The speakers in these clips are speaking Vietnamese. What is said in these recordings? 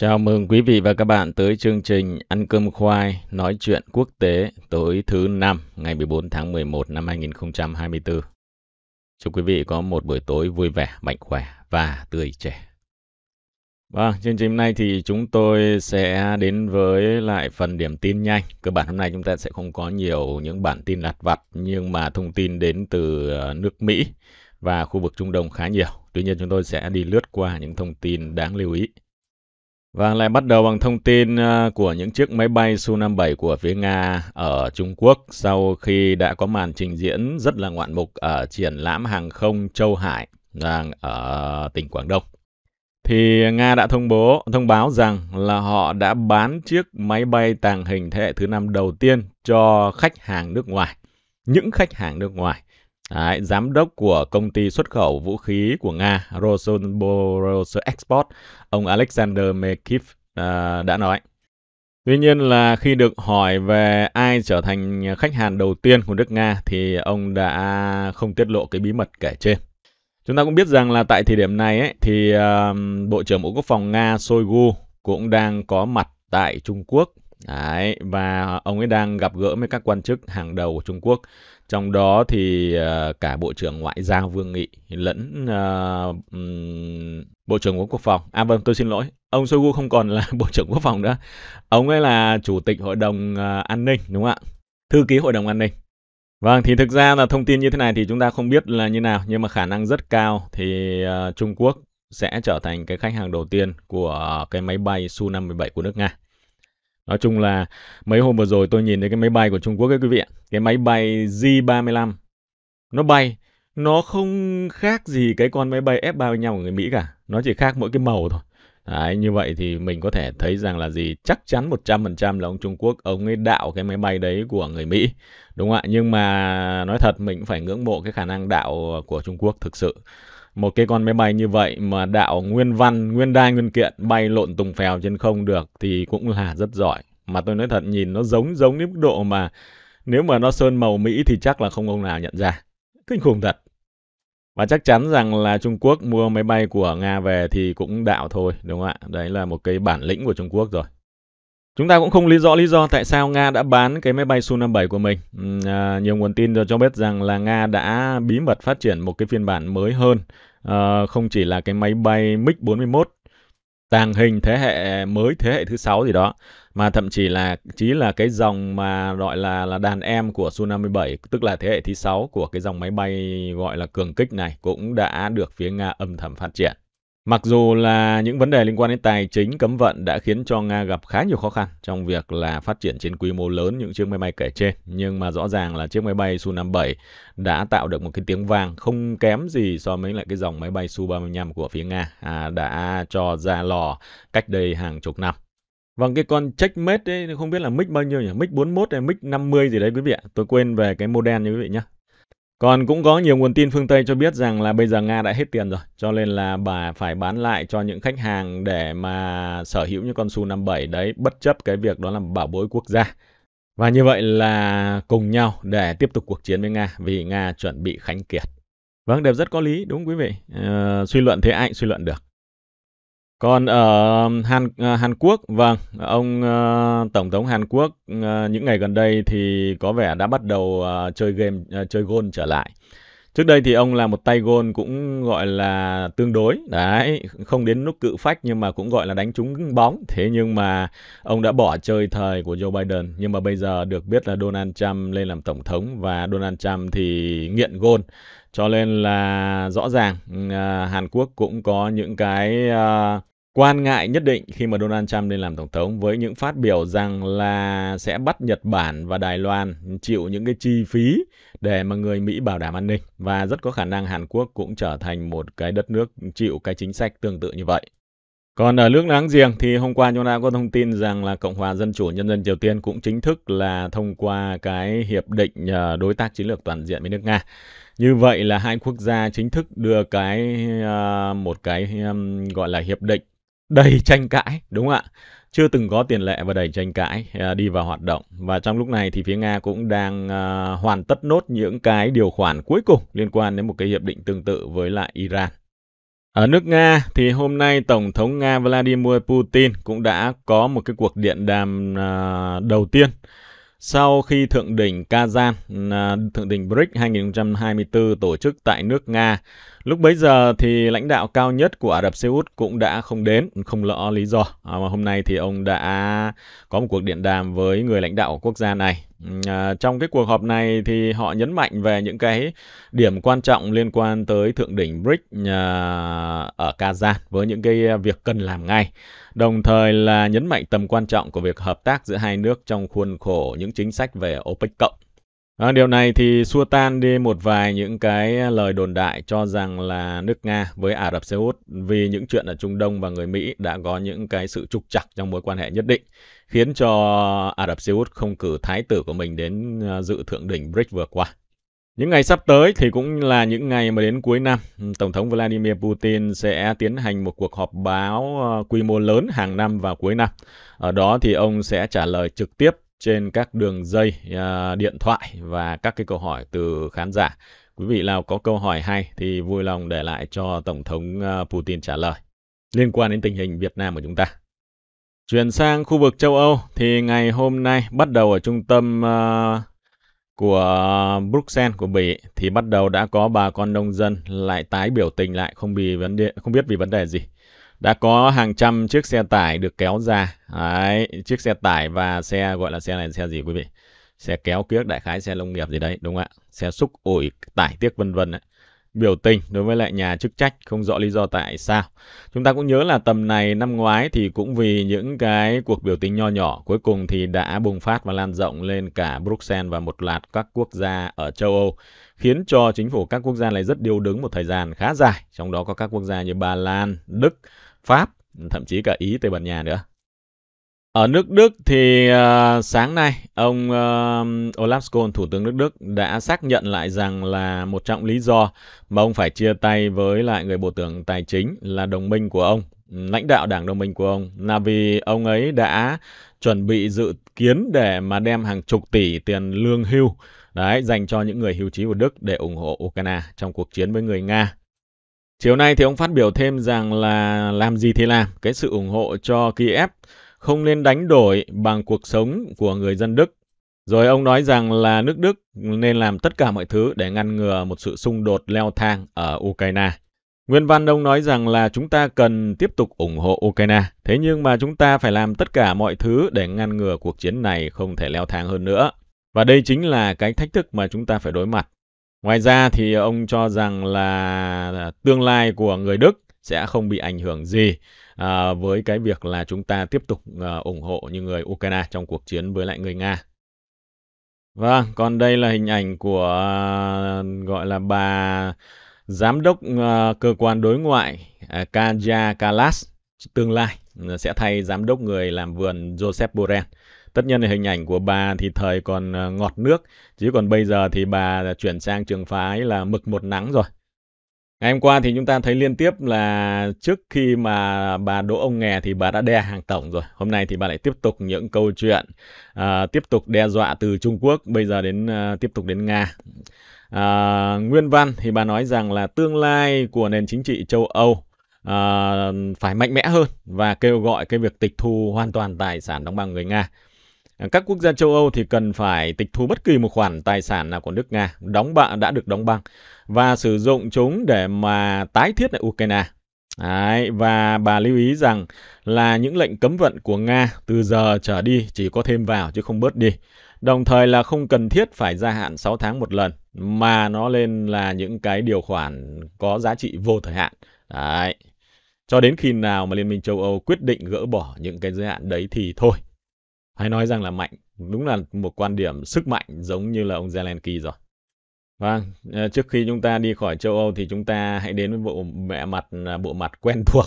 Chào mừng quý vị và các bạn tới chương trình Ăn cơm khoai nói chuyện quốc tế tối thứ năm ngày 14 tháng 11 năm 2024. Chúc quý vị có một buổi tối vui vẻ, mạnh khỏe và tươi trẻ. Vâng, chương trình hôm nay thì chúng tôi sẽ đến với lại phần điểm tin nhanh. Cơ bản hôm nay chúng ta sẽ không có nhiều những bản tin lặt vặt nhưng mà thông tin đến từ ờ, nước Mỹ và khu vực Trung Đông khá nhiều. Tuy nhiên chúng tôi sẽ đi lướt qua những thông tin đáng lưu ý. Và lại bắt đầu bằng thông tin à, của những chiếc máy bay Su-57 của phía Nga ở Trung Quốc sau khi đã có màn trình diễn rất là ngoạn mục ở triển lãm hàng không Châu Hải ở tỉnh Quảng Đông. Thì Nga đã thông bố thông báo rằng là họ đã bán chiếc máy bay tàng hình thế hệ thứ năm đầu tiên cho khách hàng nước ngoài, những khách hàng nước ngoài. Đấy, giám đốc của công ty xuất khẩu vũ khí của Nga Rosoboros Export, ông Alexander Mekif uh, à, đã nói. Tuy nhiên là khi được hỏi về ai trở thành khách hàng đầu tiên của nước Nga thì ông đã không tiết lộ cái bí mật kể trên. Chúng ta cũng biết rằng là tại thời điểm này ấy, thì uh, Bộ trưởng Bộ Quốc phòng Nga Shoigu cũng đang có mặt tại Trung Quốc Đấy, và ông ấy đang gặp gỡ với các quan chức hàng đầu của Trung Quốc trong đó thì ờ, cả Bộ trưởng Ngoại giao Vương Nghị lẫn uh, Bộ trưởng Bộ Quốc phòng. À vâng, tôi xin lỗi. Ông Shoigu không còn là Bộ trưởng Quốc phòng nữa. Ông ấy là Chủ tịch Hội đồng ờ, An ninh, đúng không ạ? Thư ký Hội đồng An ninh. Vâng, thì thực ra là thông tin như thế này thì chúng ta không biết là như nào, nhưng mà khả năng rất cao thì uh, Trung Quốc sẽ trở thành cái khách hàng đầu tiên của cái máy bay Su-57 của nước Nga. Nói chung là mấy hôm vừa rồi tôi nhìn thấy cái máy bay của Trung Quốc ấy quý vị ạ. Cái máy bay J35. Nó bay, nó không khác gì cái con máy bay F-35 của người Mỹ cả. Nó chỉ khác mỗi cái màu thôi. Đấy, như vậy thì mình có thể thấy rằng là gì chắc chắn 100% là ông Trung Quốc ông ấy đạo cái máy bay đấy của người Mỹ đúng không ạ nhưng mà nói thật mình cũng phải ngưỡng mộ cái khả năng đạo của Trung Quốc thực sự một cái con máy bay như vậy mà đạo nguyên văn, nguyên đai, nguyên kiện bay lộn tùng phèo trên không được thì cũng là rất giỏi. Mà tôi nói thật nhìn nó giống giống đến mức độ mà nếu mà nó sơn màu Mỹ thì chắc là không ông nào nhận ra. Kinh khủng thật. Và chắc chắn rằng là Trung Quốc mua máy bay của Nga về thì cũng đạo thôi, đúng không ạ? Đấy là một cái bản lĩnh của Trung Quốc rồi. Chúng ta cũng không lý rõ lý do tại sao Nga đã bán cái máy bay Su-57 của mình. À, nhiều nguồn tin cho biết rằng là Nga đã bí mật phát triển một cái phiên bản mới hơn à, không chỉ là cái máy bay MiG-41 tàng hình thế hệ mới thế hệ thứ sáu gì đó mà thậm chí là chí là cái dòng mà gọi là là đàn em của Su-57 tức là thế hệ thứ sáu của cái dòng máy bay gọi là cường kích này cũng đã được phía Nga âm thầm phát triển. Mặc dù là những vấn đề liên quan đến tài chính cấm vận đã khiến cho Nga gặp khá nhiều khó khăn trong việc là phát triển trên quy mô lớn những chiếc máy bay kể trên, nhưng mà rõ ràng là chiếc máy bay Su-57 đã tạo được một cái tiếng vang không kém gì so với lại cái dòng máy bay Su-35 của phía Nga à, đã cho ra lò cách đây hàng chục năm. Vâng, cái con Checkmate ấy, không biết là mic bao nhiêu nhỉ? Mic 41 hay mic 50 gì đấy quý vị ạ. Tôi quên về cái model như quý vị nhé. Còn cũng có nhiều nguồn tin phương Tây cho biết rằng là bây giờ Nga đã hết tiền rồi, cho nên là bà phải bán lại cho những khách hàng để mà sở hữu những con Su-57 đấy, bất chấp cái việc đó là bảo bối quốc gia. Và như vậy là cùng nhau để tiếp tục cuộc chiến với Nga vì Nga chuẩn bị khánh kiệt. Vâng, đẹp rất có lý, đúng quý vị. Ờ, suy luận thế ai suy luận được. Còn ở um, Hàn ờ, Hàn Quốc, vâng, ông ờ, tổng thống Hàn Quốc ờ, những ngày gần đây thì có vẻ đã bắt đầu chơi game chơi gôn trở lại. Trước đây thì ông là một tay gôn cũng gọi là tương đối, đấy, không đến lúc cự phách nhưng mà cũng gọi là đánh trúng bóng. Thế nhưng mà ông đã bỏ chơi thời của Joe Biden, nhưng mà bây giờ được biết là Donald Trump lên làm tổng thống và Donald Trump thì nghiện gôn cho nên là rõ ràng uh, Hàn Quốc cũng có những cái uh, quan ngại nhất định khi mà Donald Trump lên làm tổng thống với những phát biểu rằng là sẽ bắt Nhật Bản và Đài Loan chịu những cái chi phí để mà người Mỹ bảo đảm an ninh và rất có khả năng Hàn Quốc cũng trở thành một cái đất nước chịu cái chính sách tương tự như vậy. Còn ở nước láng giềng thì hôm qua chúng ta có thông tin rằng là Cộng hòa Dân chủ Nhân dân Triều Tiên cũng chính thức là thông qua cái hiệp định ờ, đối tác chiến lược toàn diện với nước Nga. Như vậy là hai quốc gia chính thức đưa cái ờ, một cái gọi là hiệp định đầy tranh cãi, đúng không ạ? Chưa từng có tiền lệ và đầy tranh cãi ờ, đi vào hoạt động. Và trong lúc này thì phía Nga cũng đang ờ, hoàn tất nốt những cái điều khoản cuối cùng liên quan đến một cái hiệp định tương tự với lại Iran. Ở nước Nga thì hôm nay Tổng thống Nga Vladimir Putin cũng đã có một cái cuộc điện đàm đầu tiên sau khi Thượng đỉnh Kazan, à, Thượng đỉnh BRICS 2024 tổ chức tại nước Nga. Lúc bấy giờ thì lãnh đạo cao nhất của Ả Rập Xê Út cũng đã không đến, không rõ lý do. À, mà hôm nay thì ông đã có một cuộc điện đàm với người lãnh đạo quốc gia này. À, trong cái cuộc họp này thì họ nhấn mạnh về những cái điểm quan trọng liên quan tới Thượng đỉnh BRICS à, ở Kazan với những cái việc cần làm ngay đồng thời là nhấn mạnh tầm quan trọng của việc hợp tác giữa hai nước trong khuôn khổ những chính sách về OPEC cộng. À, điều này thì xua tan đi một vài những cái lời đồn đại cho rằng là nước Nga với Ả Rập Xê Út vì những chuyện ở Trung Đông và người Mỹ đã có những cái sự trục chặt trong mối quan hệ nhất định, khiến cho Ả Rập Xê Út không cử thái tử của mình đến à, dự thượng đỉnh BRICS vừa qua. Những ngày sắp tới thì cũng là những ngày mà đến cuối năm, ừ, Tổng thống Vladimir Putin sẽ tiến hành một cuộc họp báo ờ, quy mô lớn hàng năm vào cuối năm. Ở đó thì ông sẽ trả lời trực tiếp trên các đường dây ờ, điện thoại và các cái câu hỏi từ khán giả. Quý vị nào có câu hỏi hay thì vui lòng để lại cho Tổng thống ờ, Putin trả lời liên quan đến tình hình Việt Nam của chúng ta. Chuyển sang khu vực châu Âu thì ngày hôm nay bắt đầu ở trung tâm của Bruxelles của Bỉ thì bắt đầu đã có bà con nông dân lại tái biểu tình lại không vì vấn đề không biết vì vấn đề gì. Đã có hàng trăm chiếc xe tải được kéo ra. Đấy, chiếc xe tải và xe gọi là xe này xe gì quý vị? Xe kéo kiếc đại khái xe nông nghiệp gì đấy đúng không ạ? Xe xúc ủi tải tiếc vân vân biểu tình đối với lại nhà chức trách không rõ lý do tại sao. Chúng ta cũng nhớ là tầm này năm ngoái thì cũng vì những cái cuộc biểu tình nho nhỏ cuối cùng thì đã bùng phát và lan rộng lên cả Bruxelles và một loạt các quốc gia ở châu Âu khiến cho chính phủ các quốc gia này rất điêu đứng một thời gian khá dài, trong đó có các quốc gia như Ba Lan, Đức, Pháp, thậm chí cả Ý, Tây Ban Nha nữa. Ở nước Đức thì uh, sáng nay ông uh, Olaf Scholz, thủ tướng nước Đức đã xác nhận lại rằng là một trong lý do mà ông phải chia tay với lại người bộ trưởng tài chính là đồng minh của ông, lãnh đạo đảng đồng minh của ông là vì ông ấy đã chuẩn bị dự kiến để mà đem hàng chục tỷ tiền lương hưu đấy dành cho những người hưu trí của Đức để ủng hộ Ukraine trong cuộc chiến với người Nga Chiều nay thì ông phát biểu thêm rằng là làm gì thì làm, cái sự ủng hộ cho Kiev không nên đánh đổi bằng cuộc sống của người dân Đức. Rồi ông nói rằng là nước Đức nên làm tất cả mọi thứ để ngăn ngừa một sự xung đột leo thang ở Ukraine. Nguyên văn ông nói rằng là chúng ta cần tiếp tục ủng hộ Ukraine, thế nhưng mà chúng ta phải làm tất cả mọi thứ để ngăn ngừa cuộc chiến này không thể leo thang hơn nữa. Và đây chính là cái thách thức mà chúng ta phải đối mặt. Ngoài ra thì ông cho rằng là tương lai của người Đức sẽ không bị ảnh hưởng gì à, với cái việc là chúng ta tiếp tục à, ủng hộ những người Ukraine trong cuộc chiến với lại người Nga. Vâng, còn đây là hình ảnh của à, gọi là bà giám đốc à, cơ quan đối ngoại à, Kaja Kalas tương lai à, sẽ thay giám đốc người làm vườn Joseph Borrell. Tất nhiên là hình ảnh của bà thì thời còn à, ngọt nước, chứ còn bây giờ thì bà chuyển sang trường phái là mực một nắng rồi. Ngày hôm qua thì chúng ta thấy liên tiếp là trước khi mà bà đỗ ông nghè thì bà đã đe hàng tổng rồi. Hôm nay thì bà lại tiếp tục những câu chuyện uh, tiếp tục đe dọa từ Trung Quốc bây giờ đến uh, tiếp tục đến Nga. Uh, nguyên văn thì bà nói rằng là tương lai của nền chính trị châu Âu uh, phải mạnh mẽ hơn và kêu gọi cái việc tịch thu hoàn toàn tài sản đóng bằng người Nga. Các quốc gia châu Âu thì cần phải tịch thu bất kỳ một khoản tài sản nào của nước Nga đóng bạ đã được đóng băng và sử dụng chúng để mà tái thiết lại Ukraine. Đấy, và bà lưu ý rằng là những lệnh cấm vận của Nga từ giờ trở đi chỉ có thêm vào chứ không bớt đi. Đồng thời là không cần thiết phải gia hạn 6 tháng một lần mà nó lên là những cái điều khoản có giá trị vô thời hạn. Đấy. Cho đến khi nào mà Liên minh châu Âu quyết định gỡ bỏ những cái giới hạn đấy thì thôi hay nói rằng là mạnh đúng là một quan điểm sức mạnh giống như là ông Zelensky rồi vâng ờ, trước khi chúng ta đi khỏi châu Âu thì chúng ta hãy đến với bộ mẹ mặt à, bộ mặt quen thuộc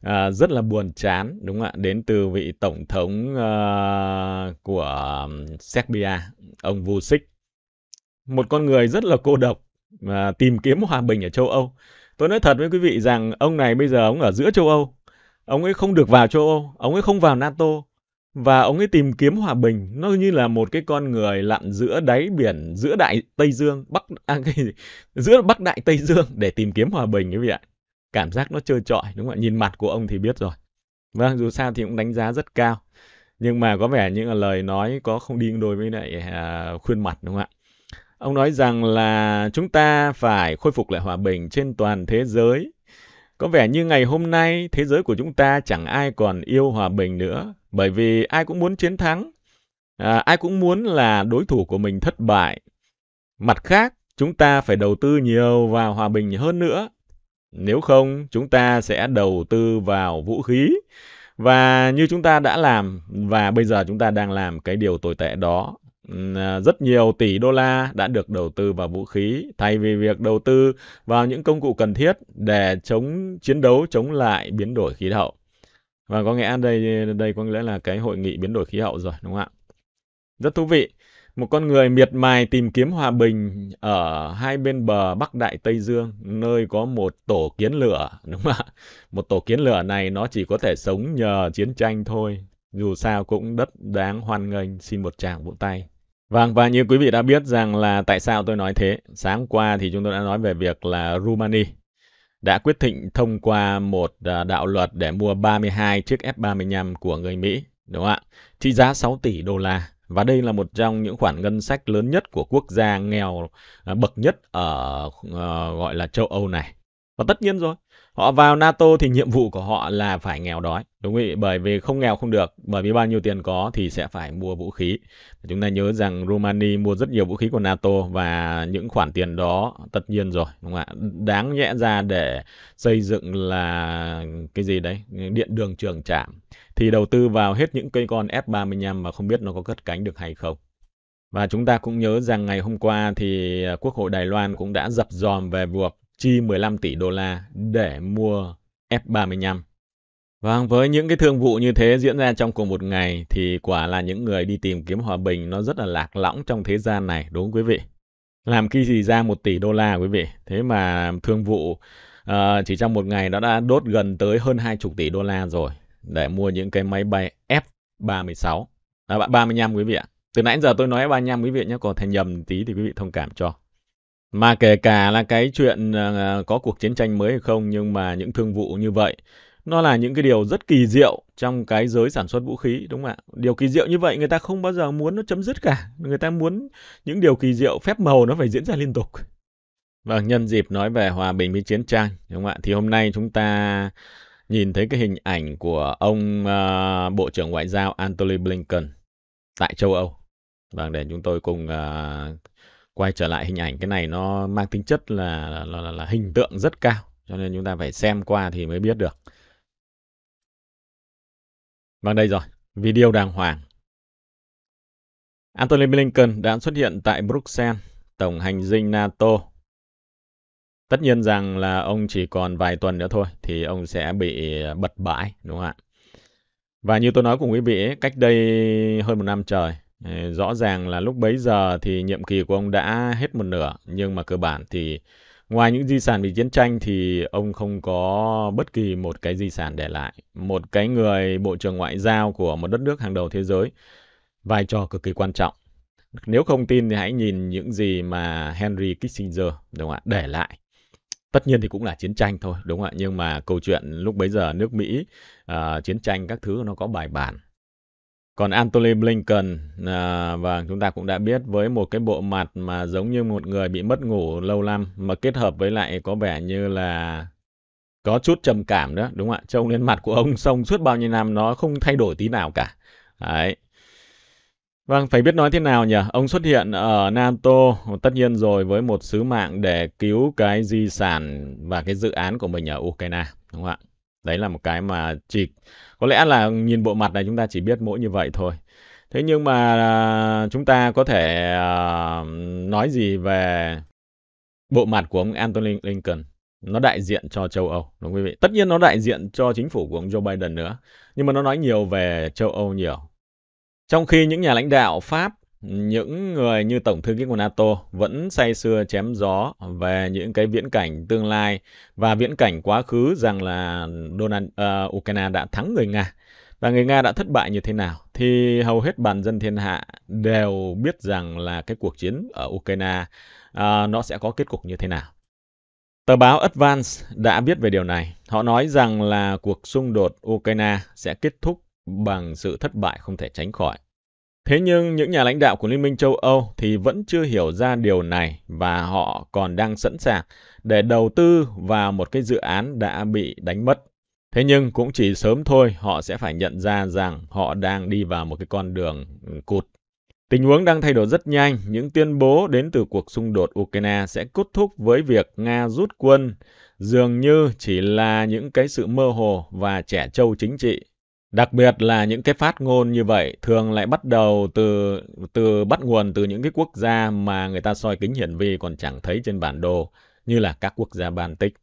à, rất là buồn chán đúng không ạ đến từ vị tổng thống uh, của Serbia ông Vučić một con người rất là cô độc mà tìm kiếm hòa bình ở châu Âu tôi nói thật với quý vị rằng ông này bây giờ ông ở giữa châu Âu ông ấy không được vào châu Âu ông ấy không vào NATO và ông ấy tìm kiếm hòa bình, nó như là một cái con người lặn giữa đáy biển, giữa đại Tây Dương, Bắc à, cái gì? giữa Bắc Đại Tây Dương để tìm kiếm hòa bình quý vị ạ. Cảm giác nó trơ trọi đúng không ạ? Nhìn mặt của ông thì biết rồi. Vâng, dù sao thì cũng đánh giá rất cao. Nhưng mà có vẻ như là lời nói có không đi đôi với lại à, khuyên mặt đúng không ạ? Ông nói rằng là chúng ta phải khôi phục lại hòa bình trên toàn thế giới. Có vẻ như ngày hôm nay thế giới của chúng ta chẳng ai còn yêu hòa bình nữa bởi vì ai cũng muốn chiến thắng à, ai cũng muốn là đối thủ của mình thất bại mặt khác chúng ta phải đầu tư nhiều vào hòa bình hơn nữa nếu không chúng ta sẽ đầu tư vào vũ khí và như chúng ta đã làm và bây giờ chúng ta đang làm cái điều tồi tệ đó à, rất nhiều tỷ đô la đã được đầu tư vào vũ khí thay vì việc đầu tư vào những công cụ cần thiết để chống chiến đấu chống lại biến đổi khí hậu và có nghĩa đây đây có lẽ là cái hội nghị biến đổi khí hậu rồi đúng không ạ? Rất thú vị. Một con người miệt mài tìm kiếm hòa bình ở hai bên bờ Bắc Đại Tây Dương, nơi có một tổ kiến lửa, đúng không ạ? Một tổ kiến lửa này nó chỉ có thể sống nhờ chiến tranh thôi. Dù sao cũng đất đáng hoan nghênh, xin một tràng vỗ tay. Vâng, và như quý vị đã biết rằng là tại sao tôi nói thế. Sáng qua thì chúng tôi đã nói về việc là Rumani đã quyết định thông qua một à, đạo luật để mua 32 chiếc F-35 của người Mỹ, đúng không ạ? Trị giá 6 tỷ đô la. Và đây là một trong những khoản ngân sách lớn nhất của quốc gia nghèo à, bậc nhất ở ờ, gọi là châu Âu này. Và tất nhiên rồi, Họ vào NATO thì nhiệm vụ của họ là phải nghèo đói, đúng không Bởi vì không nghèo không được, bởi vì bao nhiêu tiền có thì sẽ phải mua vũ khí. Chúng ta nhớ rằng Romania mua rất nhiều vũ khí của NATO và những khoản tiền đó tất nhiên rồi, đúng không ạ? Đáng nhẽ ra để xây dựng là cái gì đấy, điện đường trường trạm thì đầu tư vào hết những cây con F35 mà không biết nó có cất cánh được hay không. Và chúng ta cũng nhớ rằng ngày hôm qua thì Quốc hội Đài Loan cũng đã dập dòm về việc chi 15 tỷ đô la để mua F-35. Vâng, với những cái thương vụ như thế diễn ra trong cùng một ngày thì quả là những người đi tìm kiếm hòa bình nó rất là lạc lõng trong thế gian này, đúng không quý vị? Làm cái gì ra một tỷ đô la quý vị? Thế mà thương vụ uh, chỉ trong một ngày nó đã đốt gần tới hơn 20 tỷ đô la rồi để mua những cái máy bay F-36. À, 35 quý vị ạ. Từ nãy giờ tôi nói 35 quý vị nhé, còn thành nhầm tí thì quý vị thông cảm cho. Mà kể cả là cái chuyện ờ, ờ, có cuộc chiến tranh mới hay không nhưng mà những thương vụ như vậy nó là những cái điều rất kỳ diệu trong cái giới sản xuất vũ khí đúng không ạ? Điều kỳ diệu như vậy người ta không bao giờ muốn nó chấm dứt cả. Người ta muốn những điều kỳ diệu phép màu nó phải diễn ra liên tục. Vâng, nhân dịp nói về hòa bình với chiến tranh đúng không ạ? Thì hôm nay chúng ta nhìn thấy cái hình ảnh của ông uh, Bộ trưởng Ngoại giao Antony Blinken tại châu Âu. Vâng, để chúng tôi cùng uh, quay trở lại hình ảnh cái này nó mang tính chất là là, là, là hình tượng rất cao cho nên chúng ta phải xem qua thì mới biết được vâng đây rồi video đàng hoàng Anthony Blinken đã xuất hiện tại Bruxelles tổng hành dinh NATO tất nhiên rằng là ông chỉ còn vài tuần nữa thôi thì ông sẽ bị ờ, bật bãi đúng không ạ và như tôi nói cùng quý vị cách đây hơn một năm trời Rõ ràng là lúc bấy giờ thì nhiệm kỳ của ông đã hết một nửa, nhưng mà cơ bản thì ngoài những di sản bị chiến tranh thì ông không có bất kỳ một cái di sản để lại. Một cái người bộ trưởng ngoại giao của một đất nước hàng đầu thế giới, vai trò cực kỳ quan trọng. Nếu không tin thì hãy nhìn những gì mà Henry Kissinger đúng không ạ, để lại tất nhiên thì cũng là chiến tranh thôi đúng không ạ nhưng mà câu chuyện lúc bấy giờ nước mỹ uh, chiến tranh các thứ nó có bài bản còn Anthony Blinken, à, và vâng, chúng ta cũng đã biết với một cái bộ mặt mà giống như một người bị mất ngủ lâu năm mà kết hợp với lại có vẻ như là có chút trầm cảm đó đúng không ạ? Trông lên mặt của ông sông suốt bao nhiêu năm nó không thay đổi tí nào cả. Đấy. Vâng, phải biết nói thế nào nhỉ? Ông xuất hiện ở NATO, tất nhiên rồi với một sứ mạng để cứu cái di sản và cái dự án của mình ở Ukraine, đúng không ạ? Đấy là một cái mà chỉ có lẽ là nhìn bộ mặt này chúng ta chỉ biết mỗi như vậy thôi thế nhưng mà à, chúng ta có thể à, nói gì về bộ mặt của ông Anthony Lincoln nó đại diện cho châu Âu đúng không quý vị tất nhiên nó đại diện cho chính phủ của ông Joe Biden nữa nhưng mà nó nói nhiều về châu Âu nhiều trong khi những nhà lãnh đạo Pháp những người như Tổng thư ký của NATO vẫn say sưa chém gió về những cái viễn cảnh tương lai và viễn cảnh quá khứ rằng là Donald, uh, Ukraine đã thắng người Nga và người Nga đã thất bại như thế nào thì hầu hết bản dân thiên hạ đều biết rằng là cái cuộc chiến ở Ukraine uh, nó sẽ có kết cục như thế nào. Tờ báo Advance đã viết về điều này. Họ nói rằng là cuộc xung đột Ukraine sẽ kết thúc bằng sự thất bại không thể tránh khỏi. Thế nhưng những nhà lãnh đạo của Liên minh châu Âu thì vẫn chưa hiểu ra điều này và họ còn đang sẵn sàng để đầu tư vào một cái dự án đã bị đánh mất. Thế nhưng cũng chỉ sớm thôi họ sẽ phải nhận ra rằng họ đang đi vào một cái con đường cụt. Tình huống đang thay đổi rất nhanh, những tuyên bố đến từ cuộc xung đột Ukraine sẽ kết thúc với việc Nga rút quân dường như chỉ là những cái sự mơ hồ và trẻ trâu chính trị Đặc biệt là những cái phát ngôn như vậy thường lại bắt đầu từ từ bắt nguồn từ những cái quốc gia mà người ta soi kính hiển vi còn chẳng thấy trên bản đồ như là các quốc gia Baltic.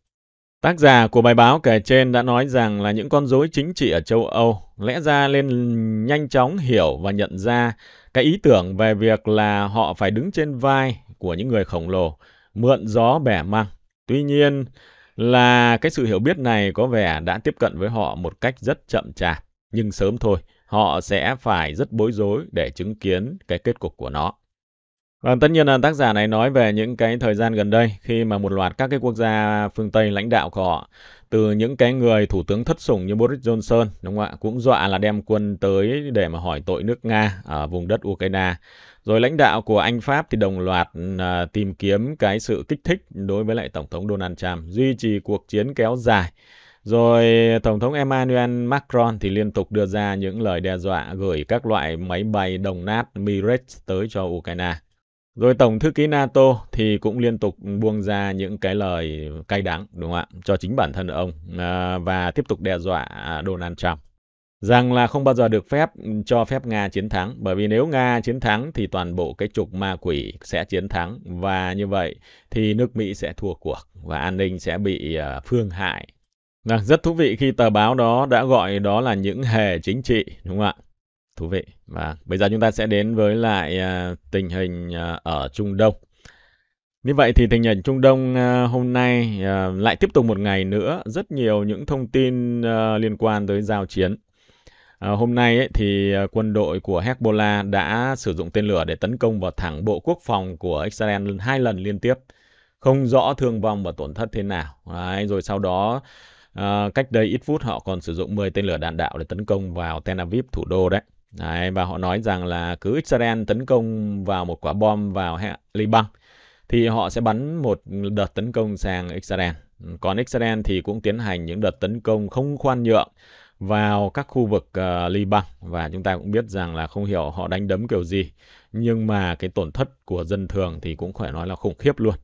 Tác giả của bài báo kể trên đã nói rằng là những con rối chính trị ở châu Âu lẽ ra nên nhanh chóng hiểu và nhận ra cái ý tưởng về việc là họ phải đứng trên vai của những người khổng lồ, mượn gió bẻ măng. Tuy nhiên là cái sự hiểu biết này có vẻ đã tiếp cận với họ một cách rất chậm chạp nhưng sớm thôi, họ sẽ phải rất bối rối để chứng kiến cái kết cục của nó. Và vâng, tất nhiên là tác giả này nói về những cái thời gian gần đây khi mà một loạt các cái quốc gia phương Tây lãnh đạo của họ từ những cái người thủ tướng thất sủng như Boris Johnson đúng không ạ cũng dọa là đem quân tới để mà hỏi tội nước Nga ở vùng đất Ukraine rồi lãnh đạo của Anh Pháp thì đồng loạt à, tìm kiếm cái sự kích thích đối với lại tổng thống Donald Trump duy trì cuộc chiến kéo dài rồi Tổng thống Emmanuel Macron thì liên tục đưa ra những lời đe dọa gửi các loại máy bay đồng nát Mirage tới cho Ukraine. Rồi Tổng thư ký NATO thì cũng liên tục buông ra những cái lời cay đắng, đúng không ạ, cho chính bản thân ông à, và tiếp tục đe dọa Donald Trump. Rằng là không bao giờ được phép cho phép Nga chiến thắng, bởi vì nếu Nga chiến thắng thì toàn bộ cái trục ma quỷ sẽ chiến thắng và như vậy thì nước Mỹ sẽ thua cuộc và an ninh sẽ bị à, phương hại Vâng, rất thú vị khi tờ báo đó đã gọi đó là những hề chính trị, đúng không ạ? Thú vị. Và bây giờ chúng ta sẽ đến với lại uh, tình hình uh, ở Trung Đông. Như vậy thì tình hình Trung Đông uh, hôm nay uh, lại tiếp tục một ngày nữa, rất nhiều những thông tin uh, liên quan tới giao chiến. Uh, hôm nay ấy, thì uh, quân đội của Hezbollah đã sử dụng tên lửa để tấn công vào thẳng bộ quốc phòng của Israel hai lần liên tiếp. Không rõ thương vong và tổn thất thế nào. Đấy, rồi sau đó À, cách đây ít phút họ còn sử dụng 10 tên lửa đạn đạo để tấn công vào Tel Aviv, thủ đô đấy. đấy và họ nói rằng là cứ Israel tấn công vào một quả bom vào Liban thì họ sẽ bắn một đợt tấn công sang Israel. Còn Israel thì cũng tiến hành những đợt tấn công không khoan nhượng vào các khu vực uh, Liban và chúng ta cũng biết rằng là không hiểu họ đánh đấm kiểu gì nhưng mà cái tổn thất của dân thường thì cũng phải nói là khủng khiếp luôn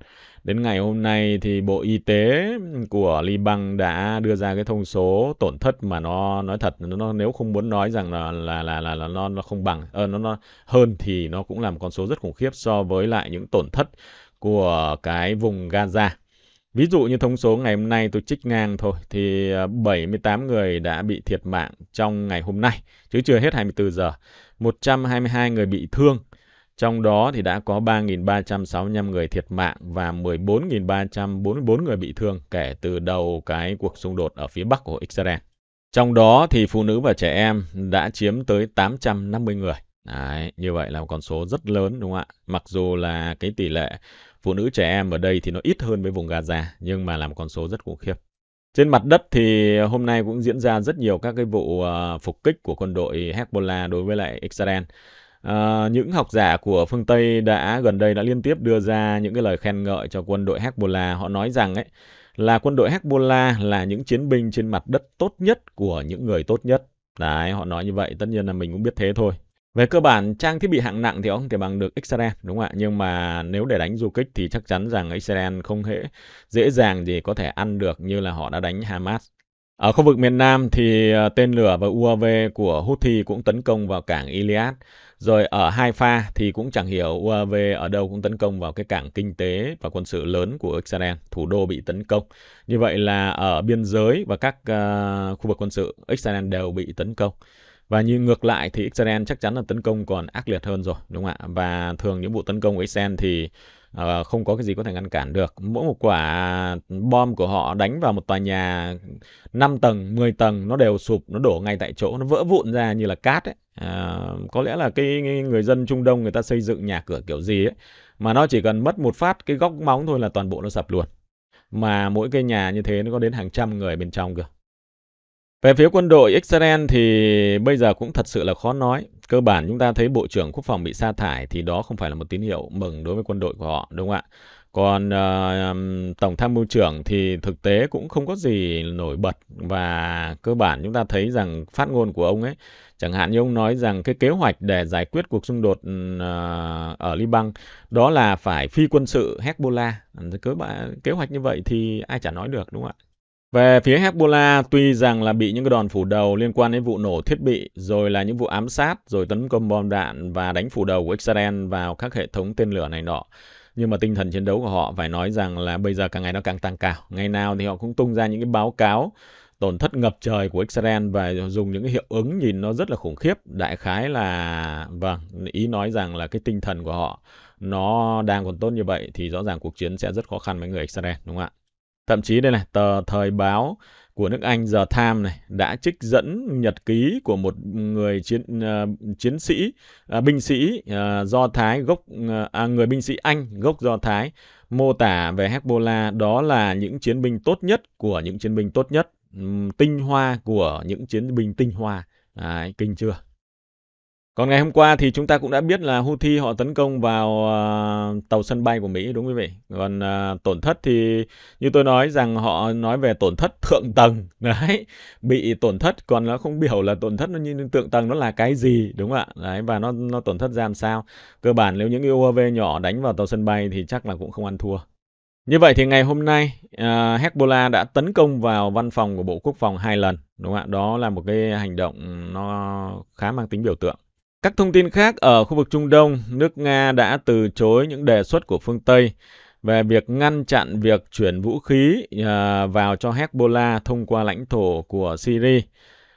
Đến ngày hôm nay thì Bộ Y tế của Liban đã đưa ra cái thông số tổn thất mà nó nói thật nó, nếu không muốn nói rằng là là là là, là nó nó không bằng ờ, nó nó hơn thì nó cũng làm con số rất khủng khiếp so với lại những tổn thất của cái vùng Gaza. Ví dụ như thông số ngày hôm nay tôi trích ngang thôi thì 78 ờ, người đã bị thiệt mạng trong ngày hôm nay chứ chưa hết 24 giờ. 122 người bị thương trong đó thì đã có 3.365 người thiệt mạng và 14.344 người bị thương kể từ đầu cái cuộc xung đột ở phía bắc của Israel. Trong đó thì phụ nữ và trẻ em đã chiếm tới 850 người. Đấy, như vậy là một con số rất lớn đúng không ạ? Mặc dù là cái tỷ lệ phụ nữ trẻ em ở đây thì nó ít hơn với vùng Gaza, nhưng mà là một con số rất khủng khiếp. Trên mặt đất thì hôm nay cũng diễn ra rất nhiều các cái vụ ờ, phục kích của quân đội Hezbollah đối với lại Israel. À, những học giả của phương Tây đã gần đây đã liên tiếp đưa ra những cái lời khen ngợi cho quân đội Hezbollah. Họ nói rằng ấy là quân đội Hezbollah là những chiến binh trên mặt đất tốt nhất của những người tốt nhất. Đấy, họ nói như vậy, tất nhiên là mình cũng biết thế thôi. Về cơ bản, trang thiết bị hạng nặng thì ông thể bằng được Israel, đúng không ạ? Nhưng mà nếu để đánh du kích thì chắc chắn rằng Israel không hề dễ dàng gì có thể ăn được như là họ đã đánh Hamas. Ở khu vực miền Nam thì ờ, tên lửa và UAV của Houthi cũng tấn công vào cảng Iliad. Rồi ở Hai Pha thì cũng chẳng hiểu UAV ở đâu cũng tấn công vào cái cảng kinh tế và quân sự lớn của Israel, thủ đô bị tấn công. Như vậy là ở biên giới và các uh, khu vực quân sự, Israel đều bị tấn công. Và như ngược lại thì Israel chắc chắn là tấn công còn ác liệt hơn rồi, đúng không ạ? Và thường những vụ tấn công của Israel thì uh, không có cái gì có thể ngăn cản được. Mỗi một quả bom của họ đánh vào một tòa nhà 5 tầng, 10 tầng nó đều sụp, nó đổ ngay tại chỗ, nó vỡ vụn ra như là cát ấy. À, có lẽ là cái người dân Trung Đông người ta xây dựng nhà cửa kiểu gì ấy mà nó chỉ cần mất một phát cái góc móng thôi là toàn bộ nó sập luôn. Mà mỗi cái nhà như thế nó có đến hàng trăm người bên trong cơ. Về phía quân đội Israel thì bây giờ cũng thật sự là khó nói. Cơ bản chúng ta thấy Bộ trưởng Quốc phòng bị sa thải thì đó không phải là một tín hiệu mừng đối với quân đội của họ, đúng không ạ? Còn uh, Tổng tham mưu trưởng thì thực tế cũng không có gì nổi bật và cơ bản chúng ta thấy rằng phát ngôn của ông ấy, chẳng hạn như ông nói rằng cái kế hoạch để giải quyết cuộc xung đột uh, ở Liban đó là phải phi quân sự Hezbollah. Cơ bản kế hoạch như vậy thì ai chả nói được đúng không ạ? Về phía Hezbollah, tuy rằng là bị những cái đòn phủ đầu liên quan đến vụ nổ thiết bị, rồi là những vụ ám sát, rồi tấn công bom đạn và đánh phủ đầu của Israel vào các hệ thống tên lửa này nọ, nhưng mà tinh thần chiến đấu của họ phải nói rằng là bây giờ càng ngày nó càng tăng cao. Ngày nào thì họ cũng tung ra những cái báo cáo tổn thất ngập trời của Israel và dùng những cái hiệu ứng nhìn nó rất là khủng khiếp. Đại khái là vâng, ý nói rằng là cái tinh thần của họ nó đang còn tốt như vậy thì rõ ràng cuộc chiến sẽ rất khó khăn với người Israel đúng không ạ? Thậm chí đây này, tờ thời báo của nước Anh giờ tham này đã trích dẫn nhật ký của một người chiến uh, chiến sĩ uh, binh sĩ uh, do Thái gốc uh, à, người binh sĩ Anh gốc do Thái mô tả về Hezbollah đó là những chiến binh tốt nhất của những chiến binh tốt nhất, um, tinh hoa của những chiến binh tinh hoa. Đấy, kinh chưa? Còn ngày hôm qua thì chúng ta cũng đã biết là Houthi họ tấn công vào uh, tàu sân bay của Mỹ đúng không quý vị? Còn uh, tổn thất thì như tôi nói rằng họ nói về tổn thất thượng tầng đấy, bị tổn thất còn nó không biểu là tổn thất nó như thượng tầng nó là cái gì đúng không ạ? Đấy và nó nó tổn thất ra làm sao? Cơ bản nếu những UAV nhỏ đánh vào tàu sân bay thì chắc là cũng không ăn thua. Như vậy thì ngày hôm nay uh, Hezbollah đã tấn công vào văn phòng của Bộ Quốc phòng hai lần đúng không ạ? Đó là một cái hành động nó khá mang tính biểu tượng. Các thông tin khác ở khu vực Trung Đông, nước Nga đã từ chối những đề xuất của phương Tây về việc ngăn chặn việc chuyển vũ khí à, vào cho Hezbollah thông qua lãnh thổ của Syria.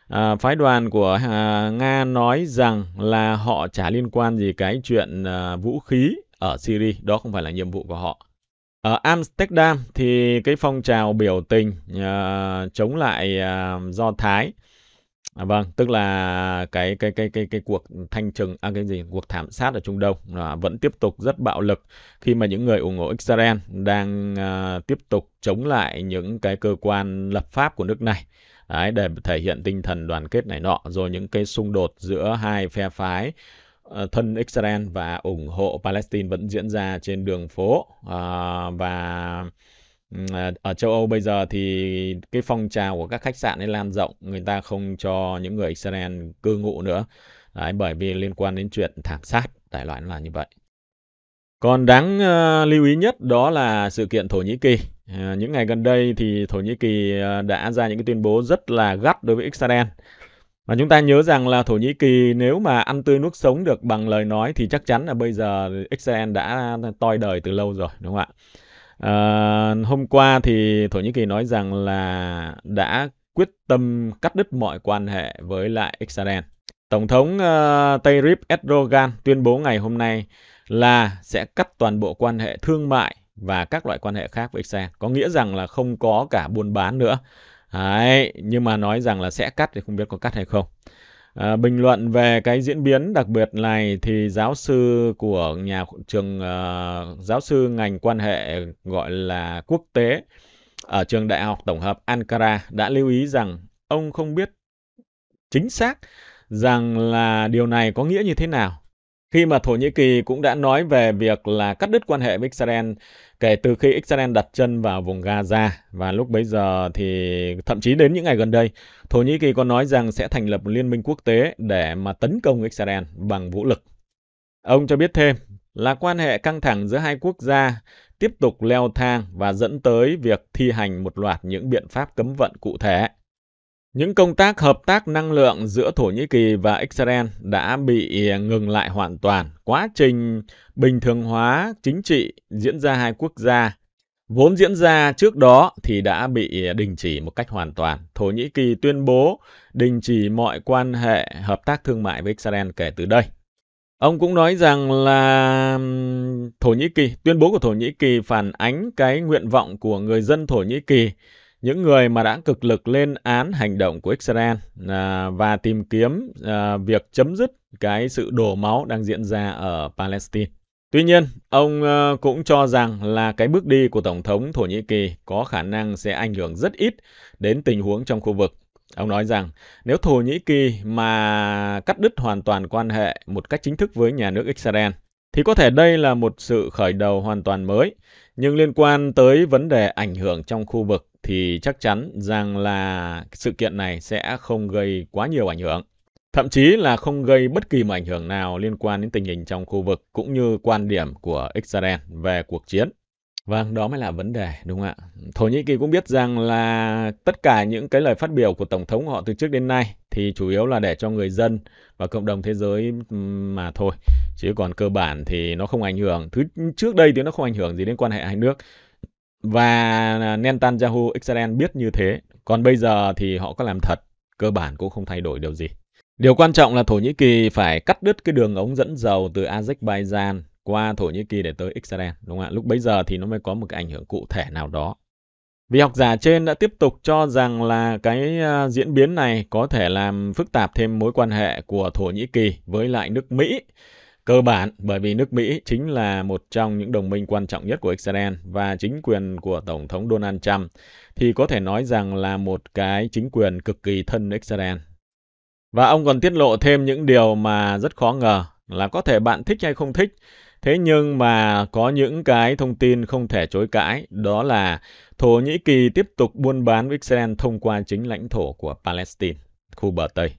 À, phái đoàn của à, Nga nói rằng là họ chả liên quan gì cái chuyện à, vũ khí ở Syria, đó không phải là nhiệm vụ của họ. Ở Amsterdam thì cái phong trào biểu tình à, chống lại à, Do Thái À, vâng, tức là cái cái cái cái cái cuộc thanh trừng à, cái gì cuộc thảm sát ở Trung Đông à, vẫn tiếp tục rất bạo lực khi mà những người ủng hộ Israel đang à, tiếp tục chống lại những cái cơ quan lập pháp của nước này. Đấy, để thể hiện tinh thần đoàn kết này nọ rồi những cái xung đột giữa hai phe phái ờ, thân Israel và ủng hộ Palestine vẫn diễn ra trên đường phố à, và À, ở châu Âu bây giờ thì cái phong trào của các khách sạn ấy lan rộng người ta không cho những người Israel cư ngụ nữa Đấy, bởi vì liên quan đến chuyện thảm sát đại loại là như vậy còn đáng uh, lưu ý nhất đó là sự kiện Thổ Nhĩ Kỳ uh, những ngày gần đây thì Thổ Nhĩ Kỳ uh, đã ra những cái tuyên bố rất là gắt đối với Israel và chúng ta nhớ rằng là Thổ Nhĩ Kỳ nếu mà ăn tươi nuốt sống được bằng lời nói thì chắc chắn là bây giờ Israel đã toi đời từ lâu rồi đúng không ạ À, hôm qua thì Thổ Nhĩ Kỳ nói rằng là đã quyết tâm cắt đứt mọi quan hệ với lại Israel. Tổng thống uh, Tayyip Erdogan tuyên bố ngày hôm nay là sẽ cắt toàn bộ quan hệ thương mại và các loại quan hệ khác với Israel. Có nghĩa rằng là không có cả buôn bán nữa. Đấy, nhưng mà nói rằng là sẽ cắt thì không biết có cắt hay không. À, bình luận về cái diễn biến đặc biệt này thì giáo sư của nhà trường uh, giáo sư ngành quan hệ gọi là quốc tế ở trường đại học tổng hợp Ankara đã lưu ý rằng ông không biết chính xác rằng là điều này có nghĩa như thế nào khi mà Thổ Nhĩ Kỳ cũng đã nói về việc là cắt đứt quan hệ với Israel kể từ khi Israel đặt chân vào vùng Gaza và lúc bấy giờ thì thậm chí đến những ngày gần đây, Thổ Nhĩ Kỳ còn nói rằng sẽ thành lập liên minh quốc tế để mà tấn công Israel bằng vũ lực. Ông cho biết thêm là quan hệ căng thẳng giữa hai quốc gia tiếp tục leo thang và dẫn tới việc thi hành một loạt những biện pháp cấm vận cụ thể những công tác hợp tác năng lượng giữa Thổ Nhĩ Kỳ và Israel đã bị ngừng lại hoàn toàn. Quá trình bình thường hóa chính trị diễn ra hai quốc gia vốn diễn ra trước đó thì đã bị đình chỉ một cách hoàn toàn. Thổ Nhĩ Kỳ tuyên bố đình chỉ mọi quan hệ hợp tác thương mại với Israel kể từ đây. Ông cũng nói rằng là Thổ Nhĩ Kỳ, tuyên bố của Thổ Nhĩ Kỳ phản ánh cái nguyện vọng của người dân Thổ Nhĩ Kỳ những người mà đã cực lực lên án hành động của Israel à, và tìm kiếm à, việc chấm dứt cái sự đổ máu đang diễn ra ở Palestine. Tuy nhiên, ông à, cũng cho rằng là cái bước đi của Tổng thống Thổ Nhĩ Kỳ có khả năng sẽ ảnh hưởng rất ít đến tình huống trong khu vực. Ông nói rằng nếu Thổ Nhĩ Kỳ mà cắt đứt hoàn toàn quan hệ một cách chính thức với nhà nước Israel thì có thể đây là một sự khởi đầu hoàn toàn mới. Nhưng liên quan tới vấn đề ảnh hưởng trong khu vực thì chắc chắn rằng là sự kiện này sẽ không gây quá nhiều ảnh hưởng. Thậm chí là không gây bất kỳ một ảnh hưởng nào liên quan đến tình hình trong khu vực cũng như quan điểm của Israel về cuộc chiến. Vâng, đó mới là vấn đề, đúng không ạ? Thổ Nhĩ Kỳ cũng biết rằng là tất cả những cái lời phát biểu của Tổng thống họ từ trước đến nay thì chủ yếu là để cho người dân và cộng đồng thế giới mà thôi. Chứ còn cơ bản thì nó không ảnh hưởng. Thứ trước đây thì nó không ảnh hưởng gì đến quan hệ hai nước. Và à, Netanyahu Israel biết như thế, còn bây giờ thì họ có làm thật, cơ bản cũng không thay đổi điều gì. Điều quan trọng là Thổ Nhĩ Kỳ phải cắt đứt cái đường ống dẫn dầu từ Azerbaijan qua Thổ Nhĩ Kỳ để tới Israel, đúng không ạ? Lúc bấy giờ thì nó mới có một cái ảnh hưởng cụ thể nào đó. Vì học giả trên đã tiếp tục cho rằng là cái à, diễn biến này có thể làm phức tạp thêm mối quan hệ của Thổ Nhĩ Kỳ với lại nước Mỹ Cơ bản bởi vì nước Mỹ chính là một trong những đồng minh quan trọng nhất của Israel và chính quyền của Tổng thống Donald Trump thì có thể nói rằng là một cái chính quyền cực kỳ thân Israel. Và ông còn tiết lộ thêm những điều mà rất khó ngờ là có thể bạn thích hay không thích Thế nhưng mà có những cái thông tin không thể chối cãi, đó là Thổ Nhĩ Kỳ tiếp tục buôn bán với Israel thông qua chính lãnh thổ của Palestine, khu bờ Tây.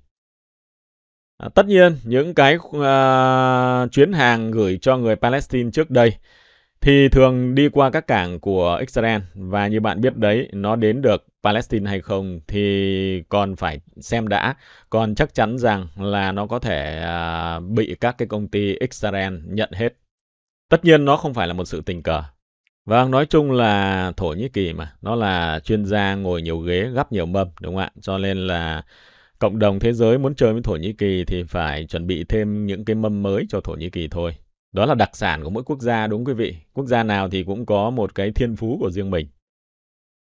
À, tất nhiên những cái uh, chuyến hàng gửi cho người Palestine trước đây thì thường đi qua các cảng của Israel và như bạn biết đấy nó đến được Palestine hay không thì còn phải xem đã còn chắc chắn rằng là nó có thể uh, bị các cái công ty Israel nhận hết tất nhiên nó không phải là một sự tình cờ và vâng, nói chung là Thổ Nhĩ Kỳ mà, nó là chuyên gia ngồi nhiều ghế, gấp nhiều mâm, đúng không ạ? Cho nên là Cộng đồng thế giới muốn chơi với Thổ Nhĩ Kỳ thì phải chuẩn bị thêm những cái mâm mới cho Thổ Nhĩ Kỳ thôi. Đó là đặc sản của mỗi quốc gia đúng quý vị. Quốc gia nào thì cũng có một cái thiên phú của riêng mình.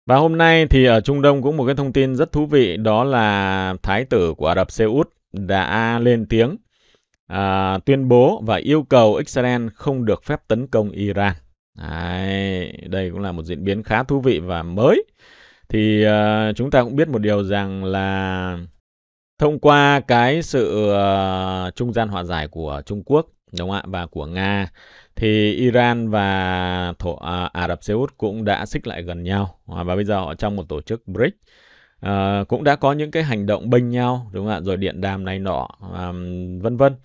Và hôm nay thì ở Trung Đông cũng một cái thông tin rất thú vị đó là Thái tử của Ả Rập Xê Út đã lên tiếng à, tuyên bố và yêu cầu Israel không được phép tấn công Iran. Đấy, đây cũng là một diễn biến khá thú vị và mới. Thì uh, chúng ta cũng biết một điều rằng là thông qua cái sự ờ, trung gian hòa giải của Trung Quốc đúng không ạ và của Nga thì Iran và thổ à, Ả Rập Xê Út cũng đã xích lại gần nhau và bây giờ họ trong một tổ chức BRICS à, cũng đã có những cái hành động bênh nhau đúng không ạ rồi điện đàm này nọ à, vân vân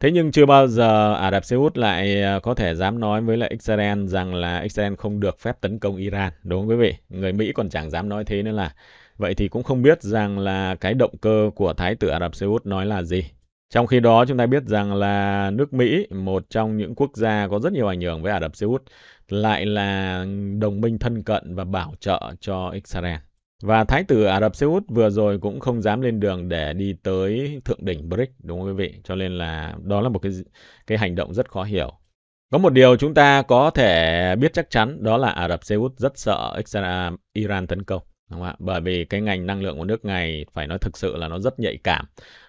thế nhưng chưa bao giờ Ả Rập Xê Út lại ờ, có thể dám nói với lại Israel rằng là Israel không được phép tấn công Iran đúng không quý vị người Mỹ còn chẳng dám nói thế nữa là Vậy thì cũng không biết rằng là cái động cơ của Thái tử Ả Rập Xê Út nói là gì. Trong khi đó chúng ta biết rằng là nước Mỹ, một trong những quốc gia có rất nhiều ảnh hưởng với Ả Rập Xê Út, lại là đồng minh thân cận và bảo trợ cho Israel. Và Thái tử Ả Rập Xê Út vừa rồi cũng không dám lên đường để đi tới thượng đỉnh BRICS, đúng không quý vị? Cho nên là đó là một cái cái hành động rất khó hiểu. Có một điều chúng ta có thể biết chắc chắn đó là Ả Rập Xê Út rất sợ Israel, Iran tấn công đúng không ạ bởi vì cái ngành năng lượng của nước này phải nói thực sự là nó rất nhạy cảm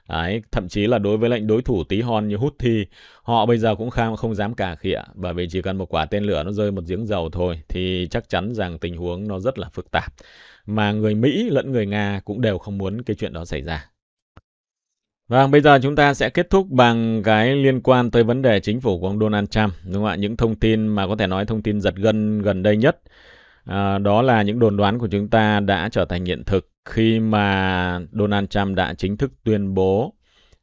Đấy, thậm chí là đối với lệnh đối thủ tí hon như Houthi, họ bây giờ cũng kham không dám cà khịa bởi vì chỉ cần một quả tên lửa nó rơi một giếng dầu thôi thì chắc chắn rằng tình huống nó rất là phức tạp. Mà người Mỹ lẫn người Nga cũng đều không muốn cái chuyện đó xảy ra. Và vâng, bây giờ chúng ta sẽ kết thúc bằng cái liên quan tới vấn đề chính phủ của ông Donald Trump, đúng không ạ? Những thông tin mà có thể nói thông tin giật gân gần đây nhất Ờ, đó là những đồn đoán của chúng ta đã trở thành hiện thực khi mà Donald Trump đã chính thức tuyên bố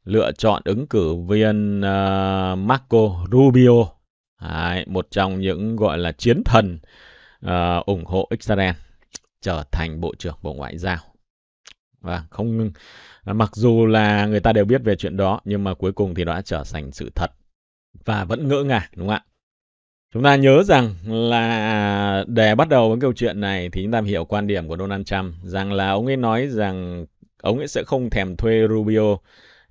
lựa chọn ứng cử viên uh, Marco Rubio, Đấy, một trong những gọi là chiến thần uh, ủng hộ Israel trở thành bộ trưởng bộ ngoại giao. Và vâng, không mặc dù là người ta đều biết về chuyện đó nhưng mà cuối cùng thì nó đã trở thành sự thật và vẫn ngỡ ngàng đúng không ạ? Chúng ta nhớ rằng là để bắt đầu với câu chuyện này thì chúng ta hiểu quan điểm của Donald Trump rằng là ông ấy nói rằng ông ấy sẽ không thèm thuê Rubio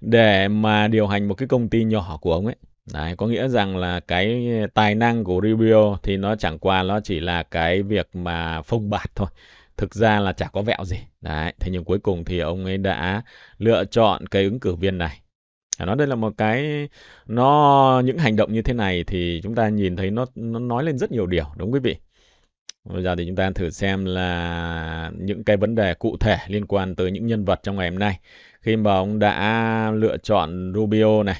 để mà điều hành một cái công ty nhỏ của ông ấy. Đấy, có nghĩa rằng là cái tài năng của Rubio thì nó chẳng qua nó chỉ là cái việc mà phông bạt thôi. Thực ra là chả có vẹo gì. Đấy, thế nhưng cuối cùng thì ông ấy đã lựa chọn cái ứng cử viên này nói đây là một cái nó những hành động như thế này thì chúng ta nhìn thấy nó nó nói lên rất nhiều điều đúng quý vị bây giờ thì chúng ta thử xem là những cái vấn đề cụ thể liên quan tới những nhân vật trong ngày hôm nay khi mà ông đã lựa chọn Rubio này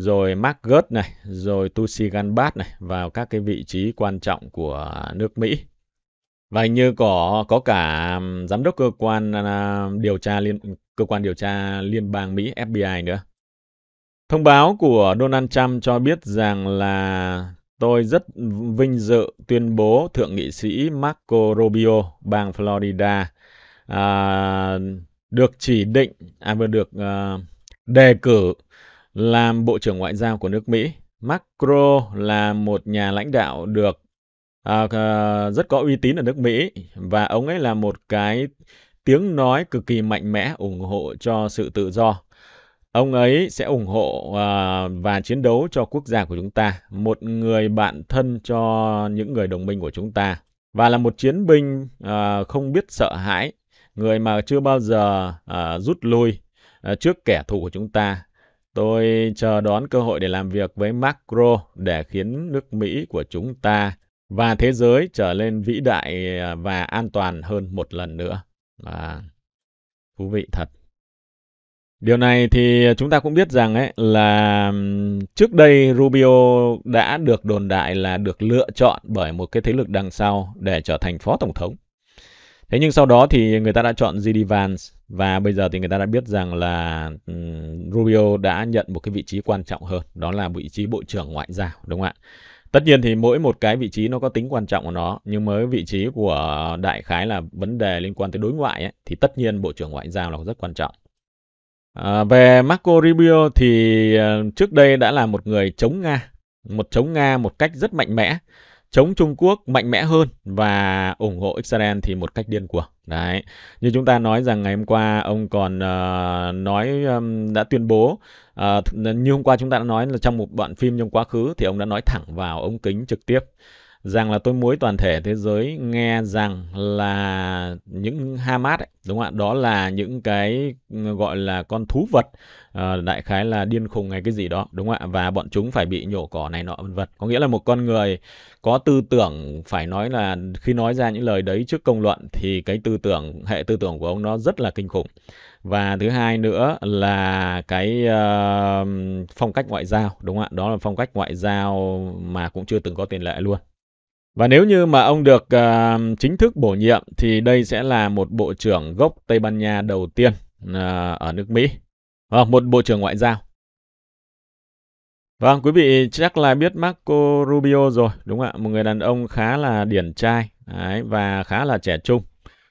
rồi Mark Gert này, rồi Tulsi Gabbard này vào các cái vị trí quan trọng của nước Mỹ. Và hình như có có cả giám đốc cơ quan à, điều tra liên cơ quan điều tra liên bang Mỹ FBI nữa. Thông báo của Donald Trump cho biết rằng là tôi rất vinh dự tuyên bố Thượng nghị sĩ Marco Rubio, bang Florida, à, được chỉ định, à, vừa được à, đề cử làm Bộ trưởng Ngoại giao của nước Mỹ. Macro là một nhà lãnh đạo được à, à, rất có uy tín ở nước Mỹ và ông ấy là một cái tiếng nói cực kỳ mạnh mẽ ủng hộ cho sự tự do Ông ấy sẽ ủng hộ à, và chiến đấu cho quốc gia của chúng ta, một người bạn thân cho những người đồng minh của chúng ta và là một chiến binh à, không biết sợ hãi, người mà chưa bao giờ à, rút lui trước kẻ thù của chúng ta. Tôi chờ đón cơ hội để làm việc với Macro để khiến nước Mỹ của chúng ta và thế giới trở lên vĩ đại và an toàn hơn một lần nữa. À, thú vị thật. Điều này thì chúng ta cũng biết rằng ấy là trước đây Rubio đã được đồn đại là được lựa chọn bởi một cái thế lực đằng sau để trở thành phó tổng thống. Thế nhưng sau đó thì người ta đã chọn JD Vance và bây giờ thì người ta đã biết rằng là Rubio đã nhận một cái vị trí quan trọng hơn, đó là vị trí bộ trưởng ngoại giao, đúng không ạ? Tất nhiên thì mỗi một cái vị trí nó có tính quan trọng của nó, nhưng mới vị trí của đại khái là vấn đề liên quan tới đối ngoại ấy, thì tất nhiên bộ trưởng ngoại giao là rất quan trọng. À, về Marco Rubio thì ờ, trước đây đã là một người chống Nga, một chống Nga một cách rất mạnh mẽ, chống Trung Quốc mạnh mẽ hơn và ủng hộ Israel thì một cách điên cuồng. Đấy, như chúng ta nói rằng ngày hôm qua ông còn uh, nói um, đã tuyên bố uh, như hôm qua chúng ta đã nói là trong một đoạn phim trong quá khứ thì ông đã nói thẳng vào ống kính trực tiếp rằng là tôi muối toàn thể thế giới nghe rằng là những Hamas ấy, đúng không ạ? Đó là những cái ừ, gọi là con thú vật ờ, đại khái là điên khùng hay cái gì đó đúng không ạ? Và bọn chúng phải bị nhổ cỏ này nọ vân vân. Có nghĩa là một con người có tư tưởng phải nói là khi nói ra những lời đấy trước công luận thì cái tư tưởng hệ tư tưởng của ông nó rất là kinh khủng và thứ hai nữa là cái uh, phong cách ngoại giao đúng không ạ đó là phong cách ngoại giao mà cũng chưa từng có tiền lệ luôn và nếu như mà ông được uh, chính thức bổ nhiệm thì đây sẽ là một bộ trưởng gốc Tây Ban Nha đầu tiên uh, ở nước Mỹ. Vâng, một bộ trưởng ngoại giao. Vâng, quý vị chắc là biết Marco Rubio rồi, đúng không ạ, một người đàn ông khá là điển trai đấy, và khá là trẻ trung.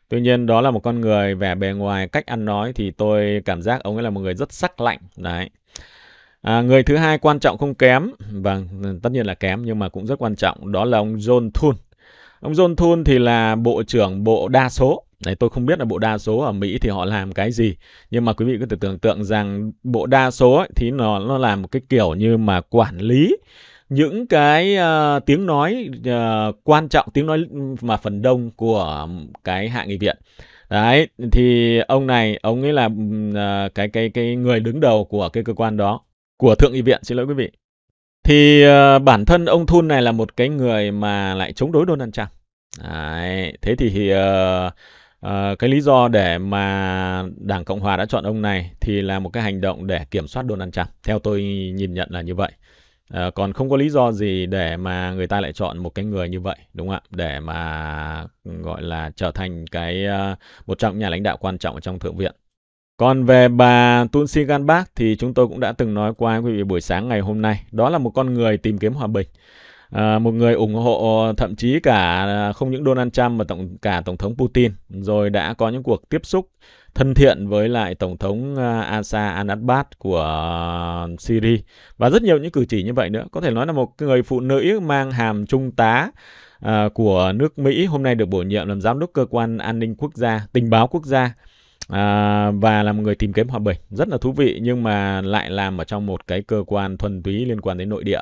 Tuy nhiên đó là một con người vẻ bề ngoài, cách ăn nói thì tôi cảm giác ông ấy là một người rất sắc lạnh. Đấy. À, người thứ hai quan trọng không kém, và vâng, tất nhiên là kém nhưng mà cũng rất quan trọng, đó là ông John Thun Ông John Thun thì là bộ trưởng bộ đa số. Đấy, tôi không biết là bộ đa số ở Mỹ thì họ làm cái gì. Nhưng mà quý vị có thể tưởng tượng rằng bộ đa số ấy, thì nó, nó làm một cái kiểu như mà quản lý những cái uh, tiếng nói uh, quan trọng, tiếng nói mà phần đông của cái hạ nghị viện. Đấy, thì ông này, ông ấy là uh, cái cái cái người đứng đầu của cái cơ quan đó của Thượng nghị viện, xin lỗi quý vị. Thì uh, bản thân ông Thun này là một cái người mà lại chống đối Donald Trump. Đấy, thế thì uh, uh, cái lý do để mà Đảng Cộng Hòa đã chọn ông này thì là một cái hành động để kiểm soát Donald Trump. Theo tôi nhìn nhận là như vậy. Uh, còn không có lý do gì để mà người ta lại chọn một cái người như vậy đúng không ạ để mà gọi là trở thành cái uh, một trong nhà lãnh đạo quan trọng ở trong thượng viện còn về bà Tulsi Ganbach thì chúng tôi cũng đã từng nói qua quý vị buổi sáng ngày hôm nay. Đó là một con người tìm kiếm hòa bình. À, một người ủng hộ thậm chí cả à, không những Donald Trump mà tổng cả tổng thống Putin rồi đã có những cuộc tiếp xúc thân thiện với lại tổng thống à, Asa Anadbat của à, Syria và rất nhiều những cử chỉ như vậy nữa có thể nói là một người phụ nữ mang hàm trung tá uh, của nước Mỹ hôm nay được bổ nhiệm làm giám đốc cơ quan an ninh quốc gia tình báo quốc gia à, và là một người tìm kiếm hòa bình rất là thú vị nhưng mà lại làm ở trong một cái cơ quan thuần túy liên quan đến nội địa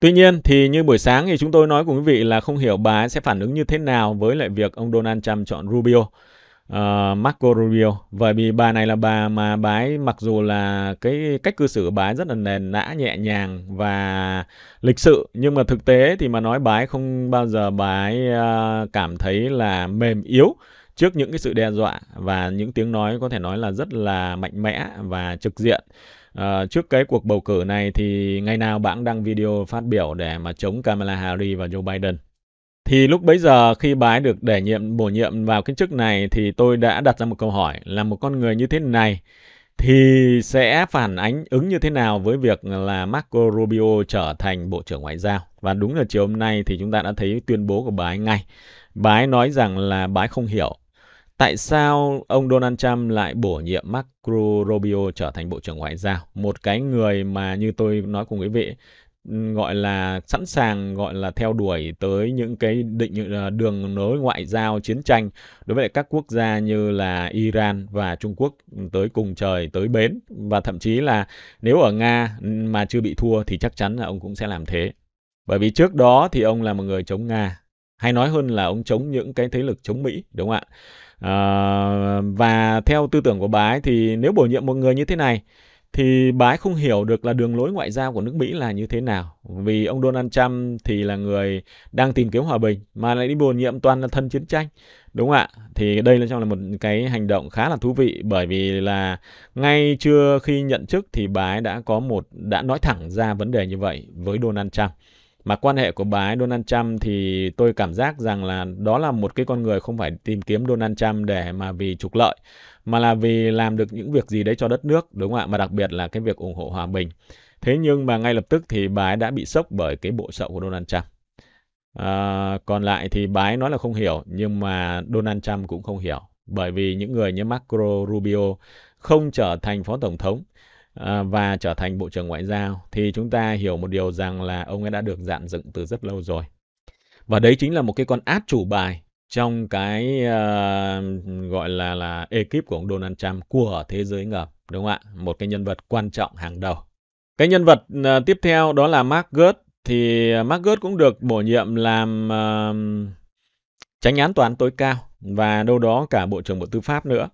Tuy nhiên thì như buổi sáng thì chúng tôi nói cùng quý vị là không hiểu bà ấy sẽ phản ứng như thế nào với lại việc ông Donald Trump chọn Rubio, uh, Marco Rubio. Bởi vì bà này là bà mà bà ấy mặc dù là cái cách cư xử bà ấy rất là nền nã, nhẹ nhàng và lịch sự. Nhưng mà thực tế thì mà nói bà ấy không bao giờ bà ấy uh, cảm thấy là mềm yếu trước những cái sự đe dọa và những tiếng nói có thể nói là rất là mạnh mẽ và trực diện. À, trước cái cuộc bầu cử này thì ngày nào bạn đăng video phát biểu để mà chống Kamala Harris và Joe Biden. Thì lúc bấy giờ khi bà được để nhiệm bổ nhiệm vào cái chức này thì tôi đã đặt ra một câu hỏi là một con người như thế này thì sẽ phản ánh ứng như thế nào với việc là Marco Rubio trở thành Bộ trưởng Ngoại giao. Và đúng là chiều hôm nay thì chúng ta đã thấy tuyên bố của bà ấy ngay. Bà ấy nói rằng là bà ấy không hiểu Tại sao ông Donald Trump lại bổ nhiệm Marco Rubio trở thành Bộ trưởng Ngoại giao? Một cái người mà như tôi nói cùng quý vị gọi là sẵn sàng gọi là theo đuổi tới những cái định ờ, đường nối ngoại giao chiến tranh đối với các quốc gia như là Iran và Trung Quốc tới cùng trời tới bến và thậm chí là nếu ở Nga mà chưa bị thua thì chắc chắn là ông cũng sẽ làm thế. Bởi vì trước đó thì ông là một người chống Nga, hay nói hơn là ông chống những cái thế lực chống Mỹ đúng không ạ? À, và theo tư tưởng của bà thì nếu bổ nhiệm một người như thế này thì bà không hiểu được là đường lối ngoại giao của nước Mỹ là như thế nào. Vì ông Donald Trump thì là người đang tìm kiếm hòa bình mà lại đi bổ nhiệm toàn là thân chiến tranh. Đúng không ạ. Thì đây là trong là một cái hành động khá là thú vị bởi vì là ngay chưa khi nhận chức thì bà đã có một đã nói thẳng ra vấn đề như vậy với Donald Trump mà quan hệ của bà ấy Donald Trump thì tôi cảm giác rằng là đó là một cái con người không phải tìm kiếm Donald Trump để mà vì trục lợi mà là vì làm được những việc gì đấy cho đất nước đúng không ạ mà đặc biệt là cái việc ủng hộ hòa bình thế nhưng mà ngay lập tức thì bà ấy đã bị sốc bởi cái bộ sậu của Donald Trump à, còn lại thì bà ấy nói là không hiểu nhưng mà Donald Trump cũng không hiểu bởi vì những người như Marco Rubio không trở thành phó tổng thống À, và trở thành Bộ trưởng Ngoại giao thì chúng ta hiểu một điều rằng là ông ấy đã được dạn dựng từ rất lâu rồi. Và đấy chính là một cái con át chủ bài trong cái uh, gọi là là ekip của ông Donald Trump của thế giới ngầm, đúng không ạ? Một cái nhân vật quan trọng hàng đầu. Cái nhân vật uh, tiếp theo đó là Mark Gert thì ờ, Mark Gert cũng được bổ nhiệm làm uh, tránh án toán tối cao và đâu đó cả Bộ trưởng Bộ Tư pháp nữa.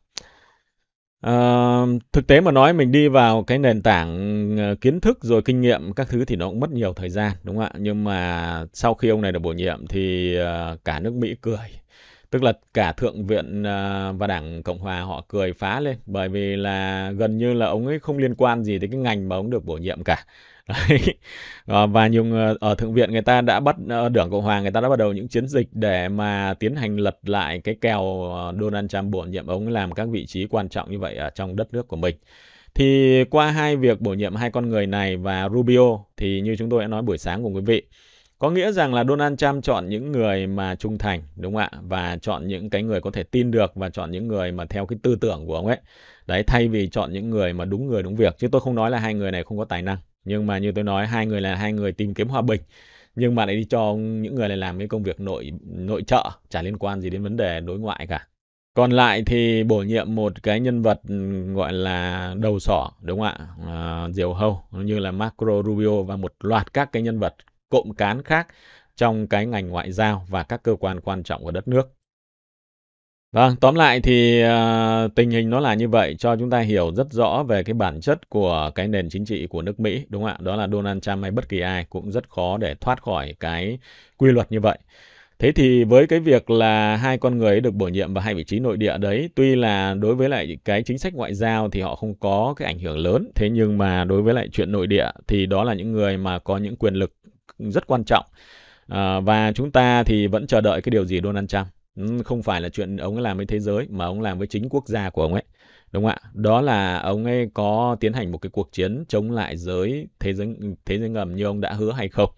Uh, thực tế mà nói mình đi vào cái nền tảng uh, kiến thức rồi kinh nghiệm các thứ thì nó cũng mất nhiều thời gian đúng không ạ nhưng mà sau khi ông này được bổ nhiệm thì uh, cả nước Mỹ cười tức là cả thượng viện uh, và đảng cộng hòa họ cười phá lên bởi vì là gần như là ông ấy không liên quan gì tới cái ngành mà ông được bổ nhiệm cả Đấy. Ờ, và nhiều người, ở thượng viện người ta đã bắt ờ, đảng cộng hòa người ta đã bắt đầu những chiến dịch để mà tiến hành lật lại cái kèo ờ, Donald Trump bổ nhiệm ông làm các vị trí quan trọng như vậy ở trong đất nước của mình thì qua hai việc bổ nhiệm hai con người này và Rubio thì như chúng tôi đã nói buổi sáng cùng quý vị có nghĩa rằng là Donald Trump chọn những người mà trung thành đúng không ạ và chọn những cái người có thể tin được và chọn những người mà theo cái tư tưởng của ông ấy đấy thay vì chọn những người mà đúng người đúng việc chứ tôi không nói là hai người này không có tài năng nhưng mà như tôi nói hai người là hai người tìm kiếm hòa bình nhưng mà lại đi cho những người này làm cái công việc nội nội trợ chả liên quan gì đến vấn đề đối ngoại cả còn lại thì bổ nhiệm một cái nhân vật ừ, gọi là đầu sỏ đúng không ạ à, diều hâu như là Marco Rubio và một loạt các cái nhân vật cộm cán khác trong cái ngành ngoại giao và các cơ quan quan trọng của đất nước Vâng, tóm lại thì uh, tình hình nó là như vậy cho chúng ta hiểu rất rõ về cái bản chất của cái nền chính trị của nước Mỹ đúng không ạ? Đó là Donald Trump hay bất kỳ ai cũng rất khó để thoát khỏi cái quy luật như vậy. Thế thì với cái việc là hai con người được bổ nhiệm vào hai vị trí nội địa đấy, tuy là đối với lại cái chính sách ngoại giao thì họ không có cái ảnh hưởng lớn, thế nhưng mà đối với lại chuyện nội địa thì đó là những người mà có những quyền lực rất quan trọng. À, và chúng ta thì vẫn chờ đợi cái điều gì Donald Trump không phải là chuyện ông ấy làm với thế giới mà ông làm với chính quốc gia của ông ấy đúng không ạ đó là ông ấy có tiến hành một cái cuộc chiến chống lại giới thế giới thế giới ngầm như ông đã hứa hay không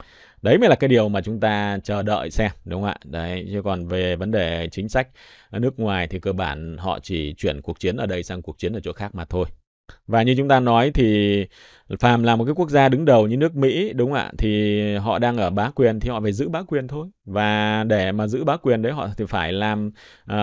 đấy mới là cái điều mà chúng ta chờ đợi xem đúng không ạ đấy chứ còn về vấn đề chính sách nước ngoài thì cơ bản họ chỉ chuyển cuộc chiến ở đây sang cuộc chiến ở chỗ khác mà thôi và như chúng ta nói thì phàm là một cái quốc gia đứng đầu như nước Mỹ đúng không ạ thì họ đang ở bá quyền thì họ phải giữ bá quyền thôi và để mà giữ bá quyền đấy họ thì phải làm uh,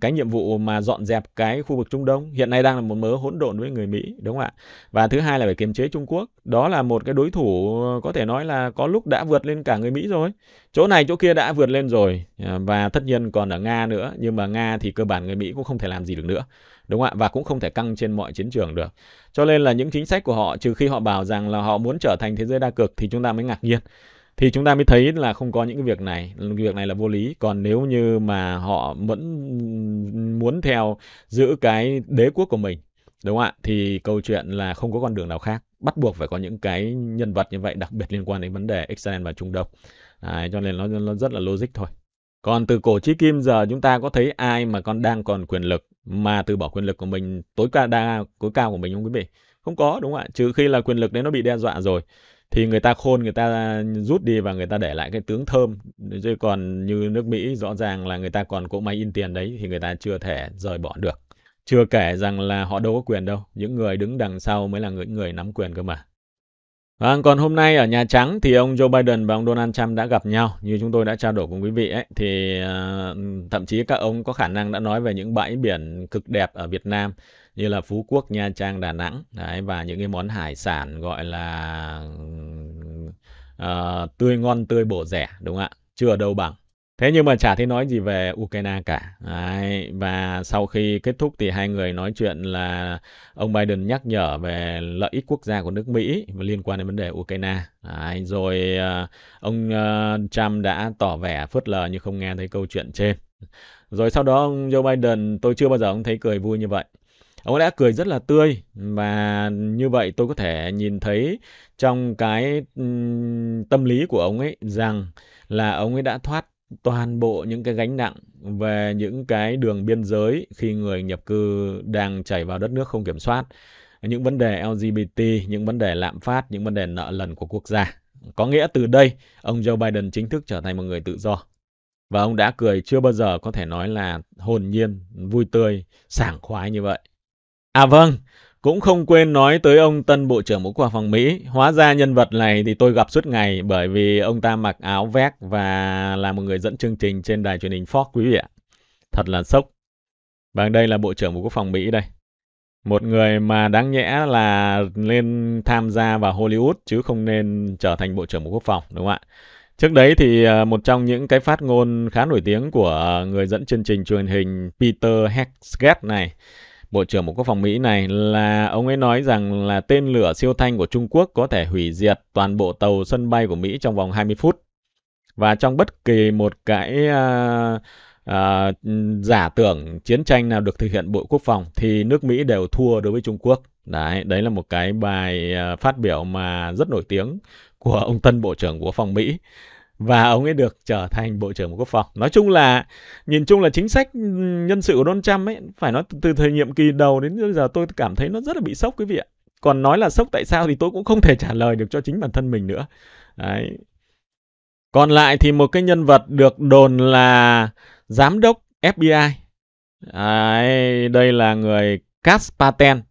cái nhiệm vụ mà dọn dẹp cái khu vực Trung Đông hiện nay đang là một mớ hỗn độn với người Mỹ đúng không ạ và thứ hai là phải kiềm chế Trung Quốc đó là một cái đối thủ có thể nói là có lúc đã vượt lên cả người Mỹ rồi chỗ này chỗ kia đã vượt lên rồi ờ, và tất nhiên còn ở Nga nữa nhưng mà Nga thì cơ bản người Mỹ cũng không thể làm gì được nữa đúng không ạ và cũng không thể căng trên mọi chiến trường được cho nên là những chính sách của họ trừ khi họ bảo rằng là họ muốn trở thành thế giới đa cực thì chúng ta mới ngạc nhiên thì chúng ta mới thấy là không có những cái việc này việc này là vô lý còn nếu như mà họ vẫn muốn theo giữ cái đế quốc của mình đúng không ạ thì câu chuyện là không có con đường nào khác bắt buộc phải có những cái nhân vật như vậy đặc biệt liên quan đến vấn đề Israel và Trung Đông à, cho nên nó, nó rất là logic thôi còn từ cổ chí kim giờ chúng ta có thấy ai mà còn đang còn quyền lực mà từ bỏ quyền lực của mình tối cao đa tối cao của mình không quý vị không có đúng không ạ trừ khi là quyền lực đấy nó bị đe dọa rồi thì người ta khôn người ta rút đi và người ta để lại cái tướng thơm chứ còn như nước Mỹ rõ ràng là người ta còn cỗ máy in tiền đấy thì người ta chưa thể rời bỏ được chưa kể rằng là họ đâu có quyền đâu những người đứng đằng sau mới là những người, người nắm quyền cơ mà Vâng, còn hôm nay ở Nhà Trắng thì ông Joe Biden và ông Donald Trump đã gặp nhau. Như chúng tôi đã trao đổi cùng quý vị ấy, thì uh, thậm chí các ông có khả năng đã nói về những bãi biển cực đẹp ở Việt Nam như là Phú Quốc, Nha Trang, Đà Nẵng đấy, và những cái món hải sản gọi là uh, tươi ngon, tươi bổ rẻ, đúng không ạ? Chưa đâu bằng. Thế nhưng mà chả thấy nói gì về Ukraine cả. Đấy. Và sau khi kết thúc thì hai người nói chuyện là ông Biden nhắc nhở về lợi ích quốc gia của nước Mỹ liên quan đến vấn đề Ukraine. Đấy. Rồi ờ, ông ờ, Trump đã tỏ vẻ phớt lờ như không nghe thấy câu chuyện trên. Rồi sau đó ông Joe Biden, tôi chưa bao giờ ông thấy cười vui như vậy ông đã cười rất là tươi và như vậy tôi có thể nhìn thấy trong cái tâm lý của ông ấy rằng là ông ấy đã thoát toàn bộ những cái gánh nặng về những cái đường biên giới khi người nhập cư đang chảy vào đất nước không kiểm soát những vấn đề LGBT, những vấn đề lạm phát, những vấn đề nợ lần của quốc gia. Có nghĩa từ đây, ông Joe Biden chính thức trở thành một người tự do. Và ông đã cười chưa bao giờ có thể nói là hồn nhiên, vui tươi, sảng khoái như vậy. À vâng, cũng không quên nói tới ông tân Bộ trưởng Bộ Quốc phòng Mỹ. Hóa ra nhân vật này thì tôi gặp suốt ngày bởi vì ông ta mặc áo vest và là một người dẫn chương trình trên đài truyền hình Fox quý vị ạ. Thật là sốc. Và vâng, đây là Bộ trưởng Bộ Quốc phòng Mỹ đây. Một người mà đáng nhẽ là nên tham gia vào Hollywood chứ không nên trở thành Bộ trưởng Bộ Quốc phòng đúng không ạ? Trước đấy thì ờ, một trong những cái phát ngôn khá nổi tiếng của người dẫn chương trình truyền hình Peter Hexget này Bộ trưởng Bộ Quốc phòng Mỹ này là ông ấy nói rằng là tên lửa siêu thanh của Trung Quốc có thể hủy diệt toàn bộ tàu sân bay của Mỹ trong vòng 20 phút. Và trong bất kỳ một cái uh, uh, giả tưởng chiến tranh nào được thực hiện Bộ Quốc phòng thì nước Mỹ đều thua đối với Trung Quốc. Đấy, đấy là một cái bài à, phát biểu mà rất nổi tiếng của ông Tân Bộ trưởng Quốc phòng Mỹ và ông ấy được trở thành bộ trưởng bộ quốc phòng. Nói chung là nhìn chung là chính sách ừ, nhân sự của Donald Trump ấy phải nói từ thời nhiệm kỳ đầu đến giờ tôi cảm thấy nó rất là bị sốc quý vị ạ. Còn nói là sốc tại sao thì tôi cũng không thể trả lời được cho chính bản thân mình nữa. Đấy. Còn lại thì một cái nhân vật được đồn là giám đốc FBI. Đấy, đây là người Cass Paten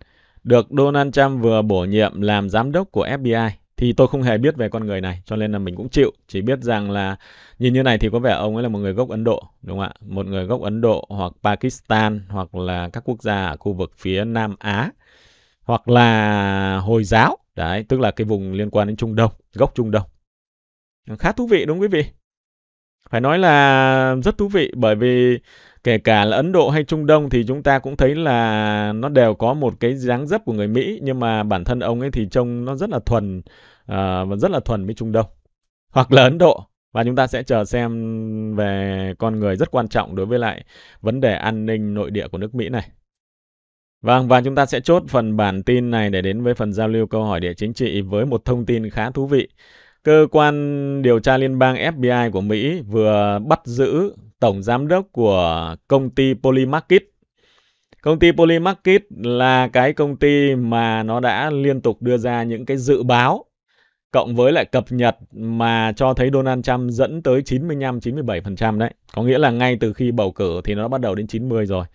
được Donald Trump vừa bổ nhiệm làm giám đốc của FBI thì tôi không hề biết về con người này cho nên là mình cũng chịu chỉ biết rằng là nhìn như này thì có vẻ ông ấy là một người gốc Ấn Độ đúng không ạ một người gốc Ấn Độ hoặc Pakistan hoặc là các quốc gia ở khu vực phía Nam Á hoặc là Hồi giáo đấy tức là cái vùng liên quan đến Trung Đông gốc Trung Đông khá thú vị đúng không, quý vị phải nói là rất thú vị bởi vì kể cả là Ấn Độ hay Trung Đông thì chúng ta cũng thấy là nó đều có một cái dáng dấp của người Mỹ nhưng mà bản thân ông ấy thì trông nó rất là thuần ờ, và uh, rất là thuần với Trung Đông hoặc là Ấn Độ và chúng ta sẽ chờ xem về con người rất quan trọng đối với lại vấn đề an ninh nội địa của nước Mỹ này. Vâng, và chúng ta sẽ chốt phần bản tin này để đến với phần giao lưu câu hỏi địa chính trị với một thông tin khá thú vị. Cơ quan điều tra liên bang FBI của Mỹ vừa bắt giữ tổng giám đốc của công ty Polymarket. Công ty Polymarket là cái công ty mà nó đã liên tục đưa ra những cái dự báo cộng với lại cập nhật mà cho thấy Donald Trump dẫn tới 95 97% đấy. Có nghĩa là ngay từ khi bầu cử thì nó bắt đầu đến 90 rồi.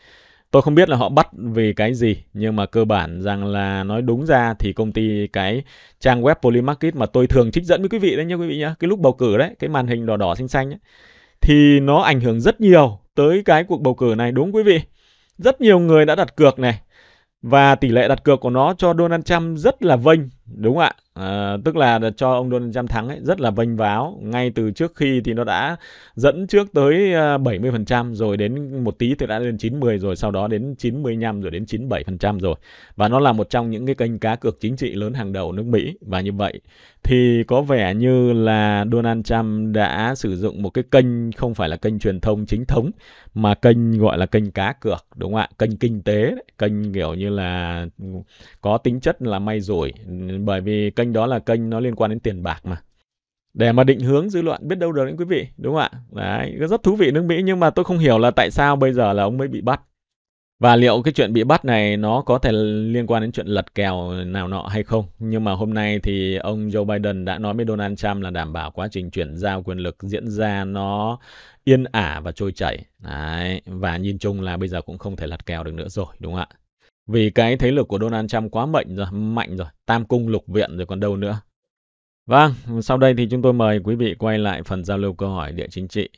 Tôi không biết là họ bắt vì cái gì, nhưng mà cơ bản rằng là nói đúng ra thì công ty cái trang web Polymarket mà tôi thường trích dẫn với quý vị đấy nhá quý vị nhá, cái lúc bầu cử đấy, cái màn hình đỏ đỏ xanh xanh ấy, thì nó ảnh hưởng rất nhiều tới cái cuộc bầu cử này đúng quý vị. Rất nhiều người đã đặt cược này và tỷ lệ đặt cược của nó cho Donald Trump rất là vênh Đúng ạ. À, tức là cho ông Donald Trump thắng ấy, rất là vênh váo. Ngay từ trước khi thì nó đã dẫn trước tới 70% ờ, rồi đến một tí thì đã lên 90 rồi, sau đó đến 95 rồi đến 97% rồi. Và nó là một trong những cái kênh cá cược chính trị lớn hàng đầu nước Mỹ và như vậy thì có vẻ như là Donald Trump đã sử dụng một cái kênh không phải là kênh truyền thông chính thống mà kênh gọi là kênh cá cược đúng không ạ? Kênh kinh tế, kênh kiểu như là có tính chất là may rủi bởi vì kênh đó là kênh nó liên quan đến tiền bạc mà để mà định hướng dư luận biết đâu được đến quý vị đúng không ạ đấy rất thú vị nước mỹ nhưng mà tôi không hiểu là tại sao bây giờ là ông mới bị bắt và liệu cái chuyện bị bắt này nó có thể liên quan đến chuyện lật kèo nào nọ hay không? Nhưng mà hôm nay thì ông Joe Biden đã nói với Donald Trump là đảm bảo quá trình chuyển giao quyền lực diễn ra nó yên ả và trôi chảy. Đấy. Và nhìn chung là bây giờ cũng không thể lật kèo được nữa rồi, đúng không ạ? Vì cái thế lực của Donald Trump quá mạnh rồi, mạnh rồi, tam cung lục viện rồi còn đâu nữa. Vâng, sau đây thì chúng tôi mời quý vị quay lại phần giao lưu câu hỏi địa chính trị.